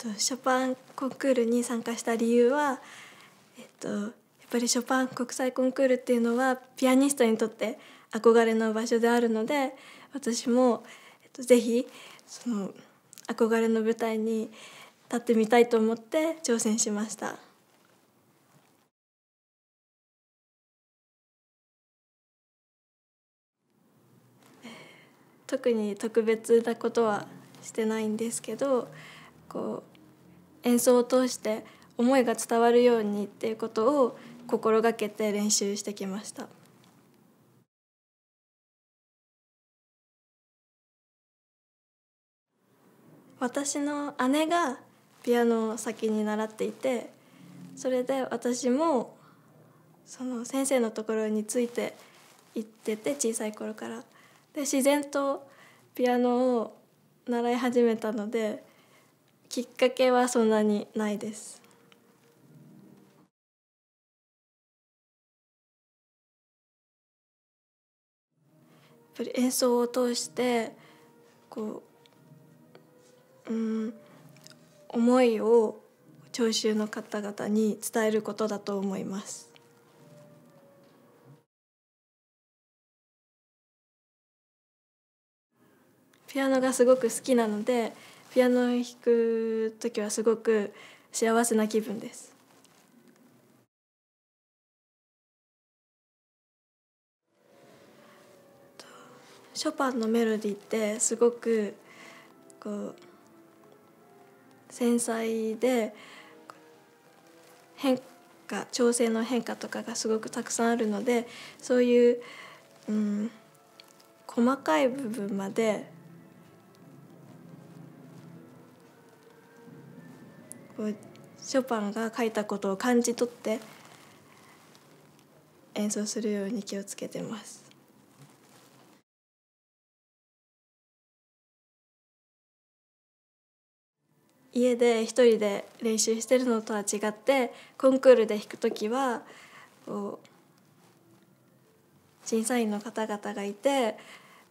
とショパンコンクールに参加した理由は、えっと、やっぱりショパン国際コンクールっていうのはピアニストにとって憧れの場所であるので私も、えっと、ぜひその憧れの舞台に立ってみたいと思って挑戦しました。特に特別なことはしてないんですけどこう演奏を通して思いが伝わるようにっていうことを心がけて練習してきました。私の姉がピアノを先に習っていてそれで私もその先生のところについて行ってて小さい頃からで自然とピアノを習い始めたのできっかけはそんなにないです。やっぱり演奏を通してこう、うん、思いを聴衆の方々に伝えることだと思います。ピアノがすごく好きなのでピアノを弾く時はすごく幸せな気分です。ショパンのメロディーってすごくこう繊細で変化調整の変化とかがすごくたくさんあるのでそういう、うん、細かい部分までこうショパンが書いたことを感じ取って演奏するように気をつけてます。家で一人で練習してるのとは違ってコンクールで弾く時は審査員の方々がいて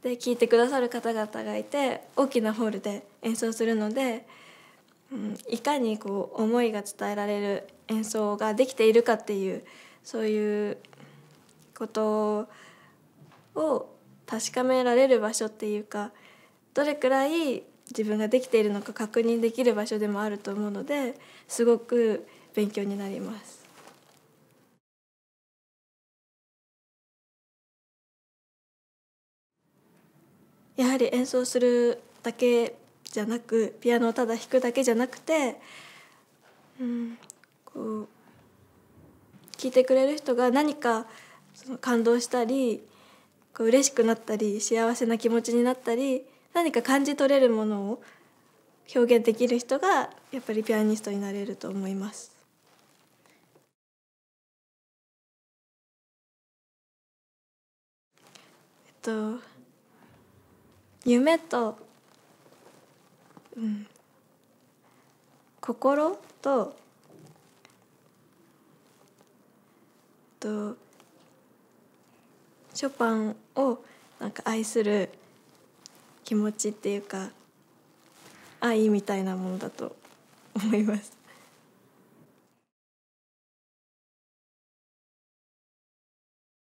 で聴いてくださる方々がいて大きなホールで演奏するので。うん、いかにこう思いが伝えられる演奏ができているかっていうそういうことを確かめられる場所っていうかどれくらい自分ができているのか確認できる場所でもあると思うのですごく勉強になります。やはり演奏するだけじゃなくピアノをただ弾くだけじゃなくて、うん、こう聴いてくれる人が何かその感動したりこう嬉しくなったり幸せな気持ちになったり何か感じ取れるものを表現できる人がやっぱりピアニストになれると思います。えっと夢とうん、心ととショパンをなんか愛する気持ちっていうか愛みたいなものだと思います。